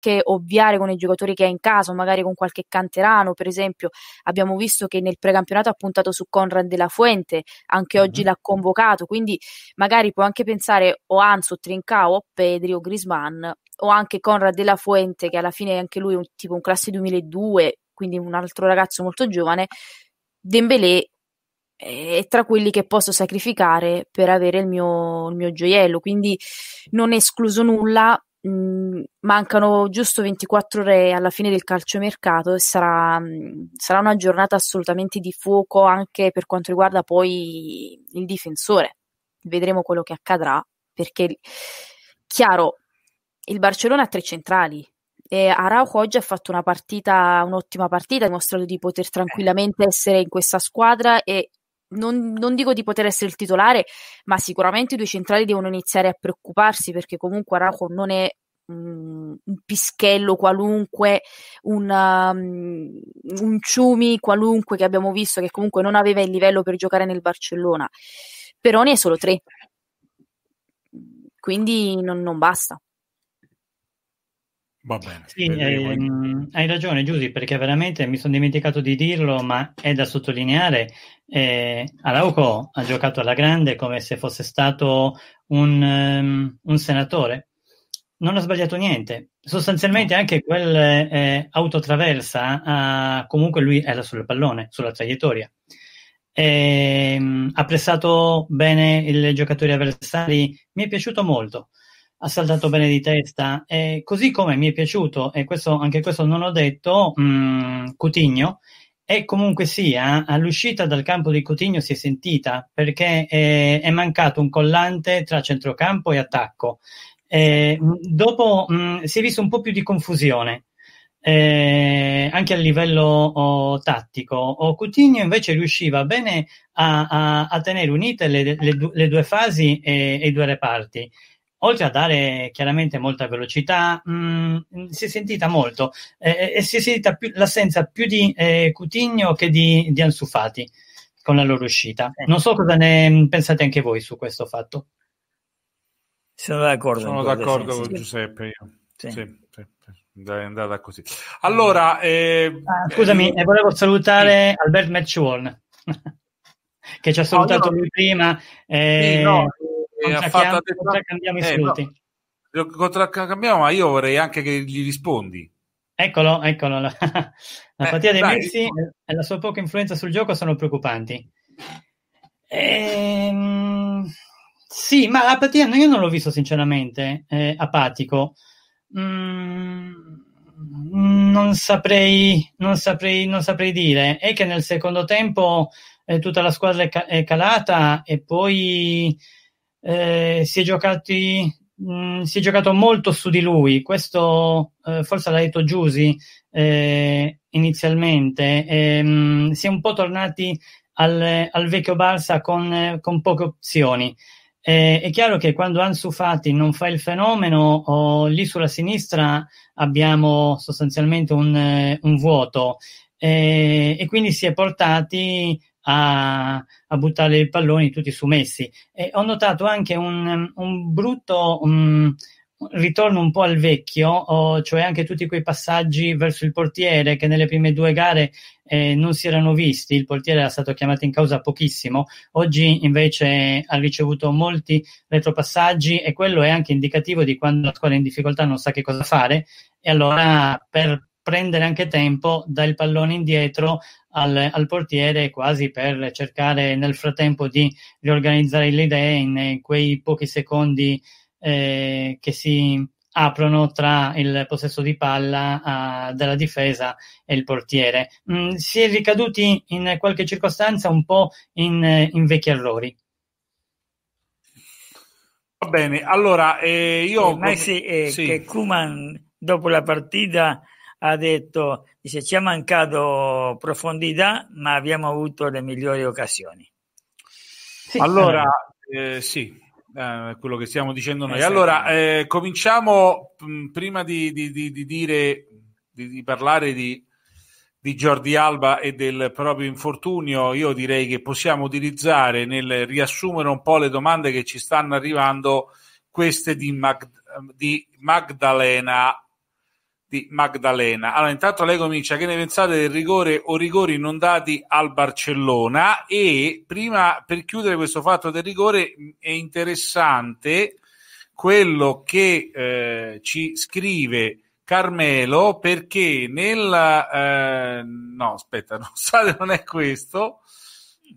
anche ovviare con i giocatori che ha in casa, magari con qualche canterano, per esempio. Abbiamo visto che nel precampionato ha puntato su Conrad della Fuente, anche oggi l'ha convocato, quindi magari può anche pensare o Anzo, Trincao, o Pedri o Grisman o anche Conrad della Fuente che alla fine è anche lui un tipo un classe 2002, quindi un altro ragazzo molto giovane. Dembélé eh, è tra quelli che posso sacrificare per avere il mio, il mio gioiello. Quindi non escluso nulla mancano giusto 24 ore alla fine del calciomercato e sarà, mm, sarà, una giornata assolutamente di fuoco anche per quanto riguarda poi il difensore. Vedremo quello che accadrà perché, chiaro, il Barcellona ha tre centrali. E Araujo oggi ha fatto una partita, un'ottima partita, ha dimostrato di poter tranquillamente essere in questa squadra e non, non, dico di poter essere il titolare, ma sicuramente i due centrali devono iniziare a preoccuparsi perché comunque Araujo non è un pischello qualunque, una, um, un ciumi qualunque che abbiamo visto che comunque non aveva il livello per giocare nel Barcellona. Però ne è solo tre, quindi non, non basta. Va bene. Sì, ehm, hai ragione Giusy, perché veramente mi sono dimenticato di dirlo, ma è da sottolineare. Eh, Arauco ha giocato alla grande come se fosse stato un, um, un senatore, non ha sbagliato niente. Sostanzialmente anche quel eh, autotraversa, ha, comunque lui era sul pallone, sulla traiettoria. E, ehm, mh, ha pressato bene i giocatori avversari, mi è piaciuto molto. Ha saltato bene di testa, e così come mi è piaciuto, e questo, anche questo non l'ho detto, mh, mm, Coutinho, e comunque sia, all'uscita dal campo di Coutinho si è sentita perché è, eh, è mancato un collante tra centrocampo e attacco eh, dopo mh, si è visto un po' più di confusione eh, anche a livello oh, tattico. Oh, Coutinho invece riusciva bene a, a, a tenere unite le, le, du- le, due fasi e, e i due reparti. Oltre a dare chiaramente molta velocità, mh, si è sentita molto eh, eh, e si è sentita più, l'assenza più di eh, Coutinho che di, di Ansufati con la loro uscita. Eh. Non so cosa ne pensate anche voi su questo fatto. Sono d'accordo. Sono d'accordo con Giuseppe. Sì. Sì, sì, è andata così. Allora, eh, ah, eh, scusami, eh, volevo salutare Albert Matchworn che ci ha oh, salutato lui prima. Eh, no, eh, ha fatto cambiamo i eh, Contraccambiamo, ma io vorrei anche che gli rispondi. Eccolo, eccolo. La, la partita dei dai, Messi e la sua poca influenza sul gioco sono preoccupanti. Ehm sì, ma l'apatia no, io non l'ho visto sinceramente eh, apatico. Mm, non, saprei, non, saprei, non saprei dire. È che nel secondo tempo eh, tutta la squadra è, ca- è, calata e poi eh, si, è giocati, mh, mm, si, è giocato molto su di lui. Questo eh, forse l'ha detto Giusy eh, inizialmente. E, ehm, mh, si è un po' tornati al, al vecchio Barça con, con poche opzioni. Eh, è chiaro che quando Ansu Fati non fa il fenomeno, oh, lì sulla sinistra abbiamo sostanzialmente un, eh, un vuoto eh, e quindi si è portati a, a, buttare i palloni tutti su Messi. Eh, ho notato anche un, un brutto... Um, ritorno un po' al vecchio, oh, cioè anche tutti quei passaggi verso il portiere che nelle prime due gare eh, non si erano visti, il portiere era stato chiamato in causa pochissimo, oggi invece ha ricevuto molti retropassaggi e quello è anche indicativo di quando la squadra è in difficoltà non sa che cosa fare e allora per prendere anche tempo il pallone indietro al, al, portiere quasi per cercare nel frattempo di riorganizzare le idee in, in quei pochi secondi eh, che si aprono tra il possesso di palla uh, della difesa e il portiere. Mm, si è ricaduti in qualche circostanza un po' in, eh, in vecchi errori. Va bene, allora eh, io... Eh, Messi, eh, sì. che Kuman dopo la partita ha detto dice, ci ha mancato profondità ma abbiamo avuto le migliori occasioni. Sì, allora, eh, eh sì, eh, quello che stiamo dicendo noi. Esatto. Allora, eh, cominciamo mh, mm, prima di, di, di, di dire, di, parlare di, di Jordi Alba e del proprio infortunio. Io direi che possiamo utilizzare nel riassumere un po' le domande che ci stanno arrivando, queste di, Mag- Magdalena di Magdalena. Allora, intanto lei comincia. Che ne pensate del rigore o rigori non dati al Barcellona? E prima, per chiudere questo fatto del rigore, è interessante quello che eh, ci scrive Carmelo perché nella... Eh, no, aspetta, non, sa, non è questo.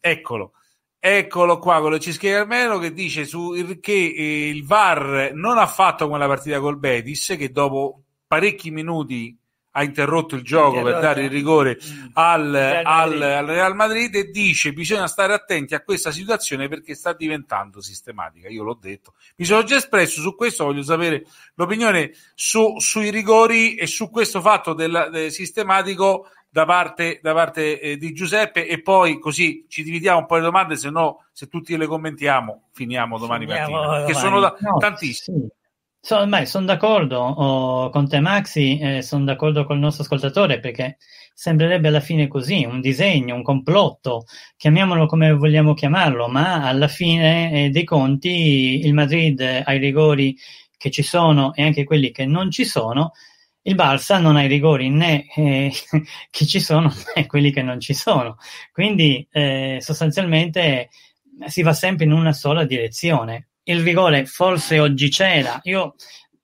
Eccolo. Eccolo qua con ci scrive Carmelo che dice su, che eh, il VAR non ha fatto come la partita col Betis che dopo parecchi minuti ha interrotto il gioco per dare il rigore al, al, al, Real Madrid e dice bisogna stare attenti a questa situazione perché sta diventando sistematica io l'ho detto mi sono già espresso su questo voglio sapere l'opinione su, sui rigori e su questo fatto del, del sistematico da parte, da parte eh, di Giuseppe e poi così ci dividiamo un po' le domande se no se tutti le commentiamo finiamo domani finiamo mattina domani. che sono da, no, tantissime sì So, sono d'accordo oh, con te Maxi, eh, sono d'accordo con il nostro ascoltatore perché sembrerebbe alla fine così, un disegno, un complotto, chiamiamolo come vogliamo chiamarlo, ma alla fine eh, dei conti il Madrid eh, ha i rigori che ci sono e anche quelli che non ci sono, il Barça non ha i rigori né eh, che ci sono né quelli che non ci sono. Quindi eh, sostanzialmente si va sempre in una sola direzione il rigore forse oggi c'era. Io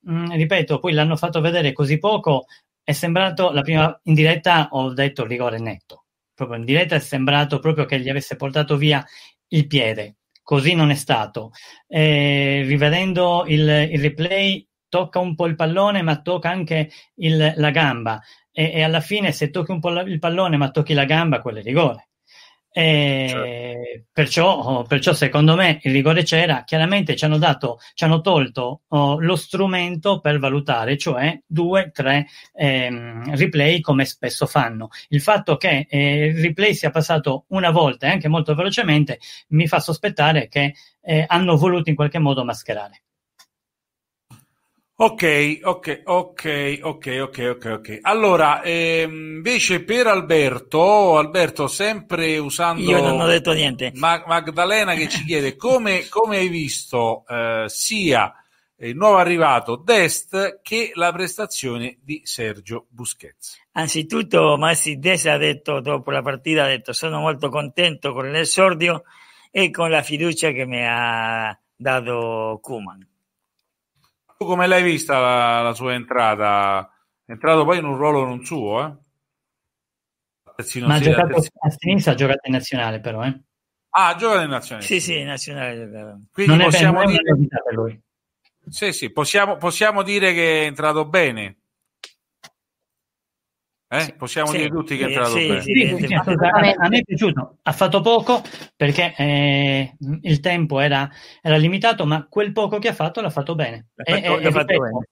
mh, mm, ripeto, poi l'hanno fatto vedere così poco, è sembrato la prima in diretta ho detto rigore netto. Proprio in diretta è sembrato proprio che gli avesse portato via il piede. Così non è stato. Eh, rivedendo il, il replay tocca un po' il pallone, ma tocca anche il, la gamba. E, e, alla fine, se tocchi un po' la, il pallone, ma tocchi la gamba, quello è rigore. Certo. Perciò, perciò, secondo me il rigore c'era, chiaramente ci hanno, dato, ci hanno tolto oh, lo strumento per valutare, cioè due, tre ehm, replay come spesso fanno. Il fatto che eh, il replay sia passato una volta e anche molto velocemente mi fa sospettare che eh, hanno voluto in qualche modo mascherare. Ok, ok, ok, ok, ok, ok, ok. Allora, ehm, invece per Alberto, Alberto sempre usando... Io non ho detto niente. Ma- Magdalena che ci chiede come, come hai visto eh, sia il nuovo arrivato Dest che la prestazione di Sergio Busquets. Anzitutto Massi Dest ha detto dopo la partita, ha detto sono molto contento con l'esordio e con la fiducia che mi ha dato Kuman tu come l'hai vista la, la sua entrata? È entrato poi in un ruolo non suo, eh? Ma ha giocato a sinistra, ha giocato in nazionale però, eh? Ah, giocato in nazionale. Sì, sì, in nazionale. Quindi non possiamo bene, dire... Sì, sì, possiamo, possiamo dire che è entrato bene. Eh? Possiamo sì, dire tutti che è entrato sì, bene. Sì, certo, a me è piaciuto, ha fatto poco perché eh, il tempo era, era, limitato, ma quel poco che ha fatto l'ha fatto bene. L'ha fatto, e, l'ha e, fatto ripeto, bene.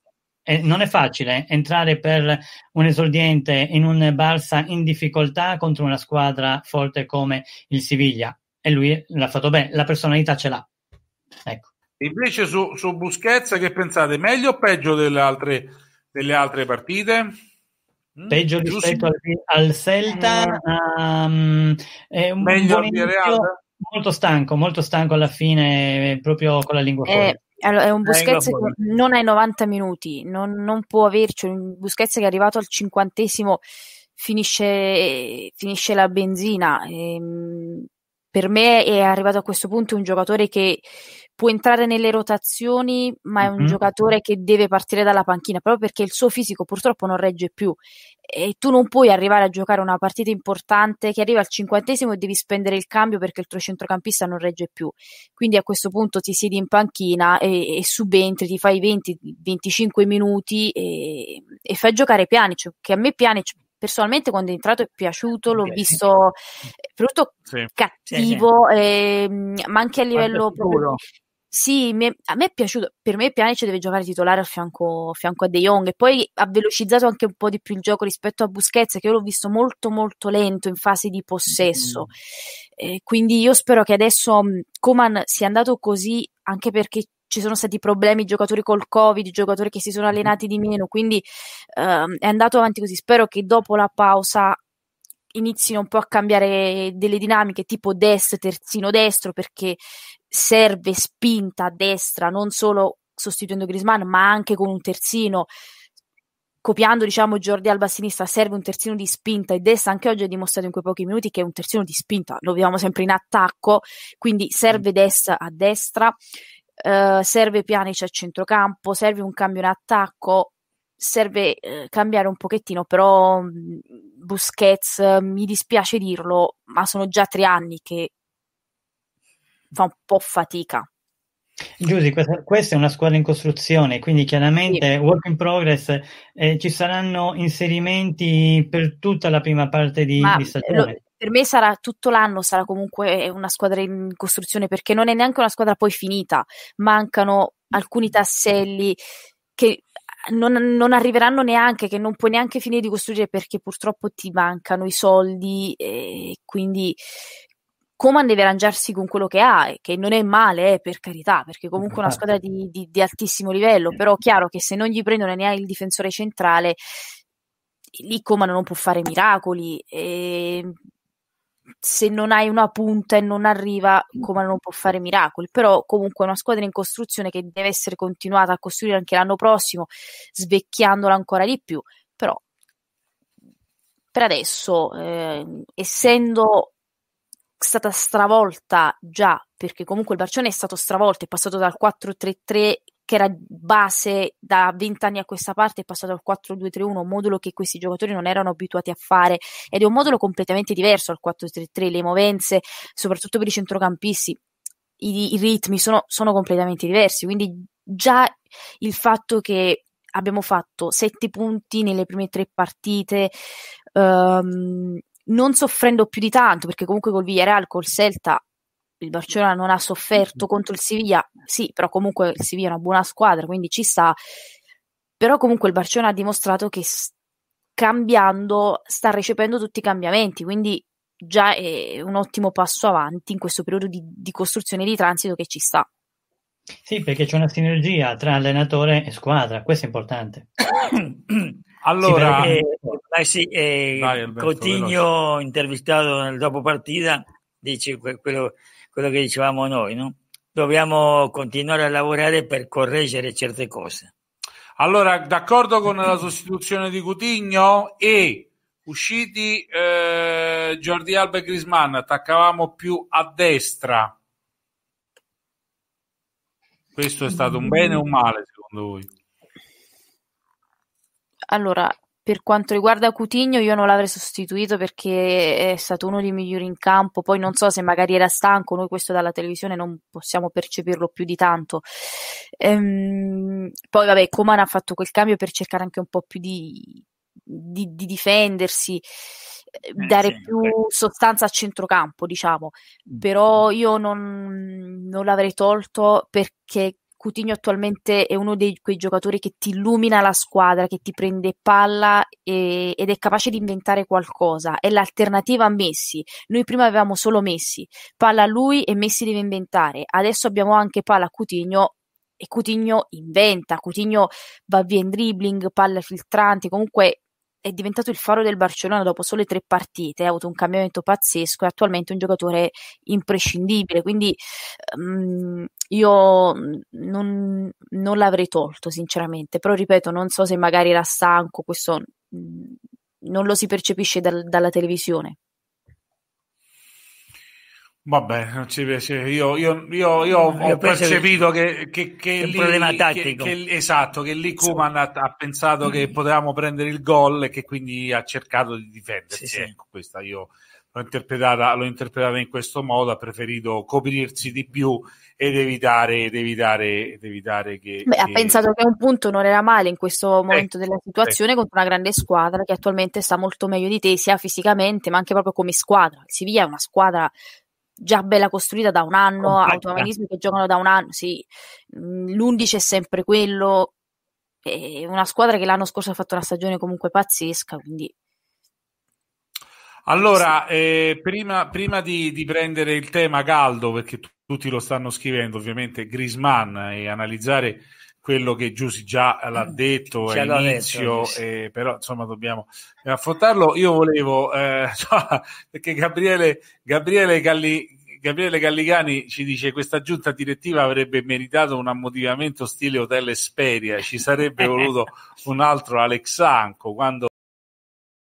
Eh, non è facile eh, entrare per un esordiente in un Barça in difficoltà contro una squadra forte come il Siviglia e lui l'ha fatto bene, la personalità ce l'ha. Ecco. Invece su, su Buschezza che pensate, meglio o peggio delle altre, delle altre partite? Mm, Peggio rispetto al, al Celta, um, è un Meglio buon inizio, molto stanco, molto stanco alla fine, proprio con la lingua eh, fuori. Eh, è un Busquets che non ai 90 minuti, non, non può averci, un Busquets che è arrivato al cinquantesimo finisce, finisce la benzina. E, ehm, per me è arrivato a questo punto un giocatore che può entrare nelle rotazioni, ma è un mm-hmm. giocatore che deve partire dalla panchina proprio perché il suo fisico purtroppo non regge più. E tu non puoi arrivare a giocare una partita importante che arriva al cinquantesimo e devi spendere il cambio perché il tuo centrocampista non regge più. Quindi a questo punto ti siedi in panchina e, e subentri, ti fai 20-25 minuti e, e, fai giocare Pjanic, che a me Pjanic personalmente quando è entrato è piaciuto, l'ho okay. visto soprattutto eh, sì. cattivo, sì, sì. Eh, ma anche a livello proprio, sì, me, a me è piaciuto. Per me Pjanic deve giocare titolare a fianco, a fianco, a De Jong e poi ha velocizzato anche un po' di più il gioco rispetto a Busquets che io l'ho visto molto molto lento in fase di possesso. Mm. Eh, quindi io spero che adesso Coman mm, sia andato così anche perché ci sono stati problemi, giocatori col Covid, giocatori che si sono mm-hmm. allenati di meno, quindi ehm, è andato avanti così. Spero che dopo la pausa inizino un po' a cambiare delle dinamiche tipo destro, terzino destro, perché serve spinta a destra, non solo sostituendo Grisman, ma anche con un terzino. Copiando, diciamo, Jordi Alba a sinistra, serve un terzino di spinta e destra. Anche oggi ha dimostrato in quei pochi minuti che è un terzino di spinta, lo vediamo sempre in attacco, quindi serve mm. destra a destra. Uh, serve Pianice a centrocampo, serve un cambio in attacco, serve eh, cambiare un pochettino, però mh, mm, Busquets, eh, mi dispiace dirlo, ma sono già tre anni che fa un po' fatica. Giusi, questa, questa, è una squadra in costruzione, quindi chiaramente sì. work in progress, eh, ci saranno inserimenti per tutta la prima parte di, ma, di stagione. Lo, per me sarà tutto l'anno, sarà comunque una squadra in costruzione perché non è neanche una squadra poi finita, mancano alcuni tasselli che non, non, arriveranno neanche, che non puoi neanche finire di costruire perché purtroppo ti mancano i soldi e quindi Coman deve arrangiarsi con quello che ha, che non è male, eh, per carità, perché comunque è una squadra di, di, di, altissimo livello, però chiaro che se non gli prendono neanche il difensore centrale, lì Coman non può fare miracoli. E se non hai una punta e non arriva, come non può fare miracoli. Però comunque è una squadra in costruzione che deve essere continuata a costruire anche l'anno prossimo, svecchiandola ancora di più. Però per adesso, eh, essendo stata stravolta già, perché comunque il Barcione è stato stravolto, è passato dal 4-3-3 che era base da 20 anni a questa parte, è passato al 4-2-3-1, modulo che questi giocatori non erano abituati a fare ed è un modulo completamente diverso al 4-3-3, le movenze, soprattutto per i centrocampisti, i, i ritmi sono, sono completamente diversi, quindi già il fatto che abbiamo fatto 7 punti nelle prime tre partite, um, non soffrendo più di tanto, perché comunque col Villarreal, col Celta il Barcellona non ha sofferto contro il Siviglia, sì, però comunque il Siviglia è una buona squadra, quindi ci sta. Però comunque il Barcellona ha dimostrato che cambiando sta ricevendo tutti i cambiamenti, quindi già è un ottimo passo avanti in questo periodo di, di costruzione di transito che ci sta. Sì, perché c'è una sinergia tra allenatore e squadra, questo è importante. allora, sì, eh, sì, eh, Vai, Alberto, Cotigno, veloce. intervistato dopo partita, dice quello quello che dicevamo noi, no? dobbiamo continuare a lavorare per correggere certe cose. Allora, d'accordo con la sostituzione di Cutigno e usciti eh, Jordi Alba e Grisman, attaccavamo più a destra. Questo è stato un bene o un male secondo voi? Allora, per quanto riguarda Coutinho io non l'avrei sostituito perché è stato uno dei migliori in campo, poi non so se magari era stanco, noi questo dalla televisione non possiamo percepirlo più di tanto. Ehm, poi vabbè, Coman ha fatto quel cambio per cercare anche un po' più di, di, di difendersi, eh, dare sì, più certo. sostanza a centrocampo, diciamo, mm, però mm. io non, non l'avrei tolto perché Coutinho attualmente è uno dei quei giocatori che ti illumina la squadra, che ti prende palla e, ed è capace di inventare qualcosa. È l'alternativa a Messi. Noi prima avevamo solo Messi, palla a lui e Messi deve inventare. Adesso abbiamo anche palla a Coutinho e Coutinho inventa, Coutinho va via in dribbling, palla filtrante, comunque è diventato il faro del Barcellona dopo sole tre partite, ha avuto un cambiamento pazzesco, è attualmente un giocatore imprescindibile, quindi um, io non, non, l'avrei tolto sinceramente, però ripeto, non so se magari era stanco, questo mh, mm, non lo si percepisce dal, dalla televisione. Vabbè, non ci piace. Io, io, io, io ho percepito che, che, che, che lì, problema tattico. Che, esatto, che lì Kuman sì. ha, ha, pensato mm. che potevamo prendere il gol e che quindi ha cercato di difendersi. Sì, sì. Ecco, questa io l'ho interpretata, l'ho interpretata in questo modo, ha preferito coprirsi di più ed evitare, ed evitare, ed evitare che, Beh, che... Ha pensato che un punto non era male in questo momento eh, della situazione eh. contro una grande squadra che attualmente sta molto meglio di te, sia fisicamente ma anche proprio come squadra. Il Siviglia è una squadra già bella costruita da un anno, Completa. automatismi che giocano da un anno, sì, mm, l'11 è sempre quello, è una squadra che l'anno scorso ha fatto una stagione comunque pazzesca, quindi... Allora, sì. eh, prima, prima di, di, prendere il tema caldo, perché t- tutti lo stanno scrivendo, ovviamente Grisman e analizzare quello che Giussi già l'ha mm. detto Ce all'inizio, detto, eh, però insomma dobbiamo affrontarlo. Io volevo, eh, perché Gabriele, Gabriele Galli, Gabriele Galligani ci dice che questa giunta direttiva avrebbe meritato un ammodivamento stile Hotel Esperia, ci sarebbe voluto un altro Alexanco quando